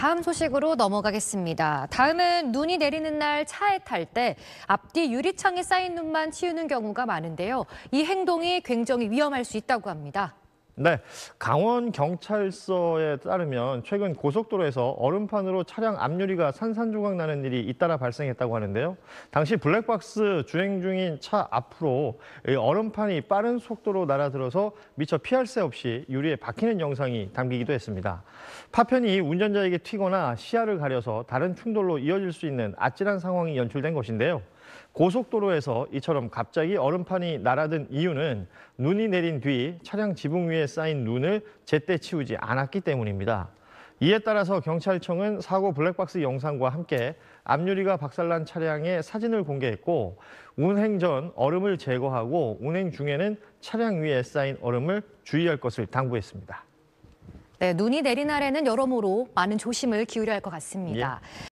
다음 소식으로 넘어가겠습니다. 다음은 눈이 내리는 날 차에 탈 때 앞뒤 유리창에 쌓인 눈만 치우는 경우가 많은데요. 이 행동이 굉장히 위험할 수 있다고 합니다. 네, 강원 경찰서에 따르면 최근 고속도로에서 얼음판으로 차량 앞유리가 산산조각 나는 일이 잇따라 발생했다고 하는데요. 당시 블랙박스 주행 중인 차 앞으로 얼음판이 빠른 속도로 날아들어서 미처 피할 새 없이 유리에 박히는 영상이 담기기도 했습니다. 파편이 운전자에게 튀거나 시야를 가려서 다른 충돌로 이어질 수 있는 아찔한 상황이 연출된 것인데요. 고속도로에서 이처럼 갑자기 얼음판이 날아든 이유는 눈이 내린 뒤 차량 지붕 위에 쌓인 눈을 제때 치우지 않았기 때문입니다. 이에 따라서 경찰청은 사고 블랙박스 영상과 함께 앞유리가 박살난 차량의 사진을 공개했고 운행 전 얼음을 제거하고 운행 중에는 차량 위에 쌓인 얼음을 주의할 것을 당부했습니다. 네, 눈이 내린 날에는 여러모로 많은 조심을 기울여야 할 것 같습니다. 예.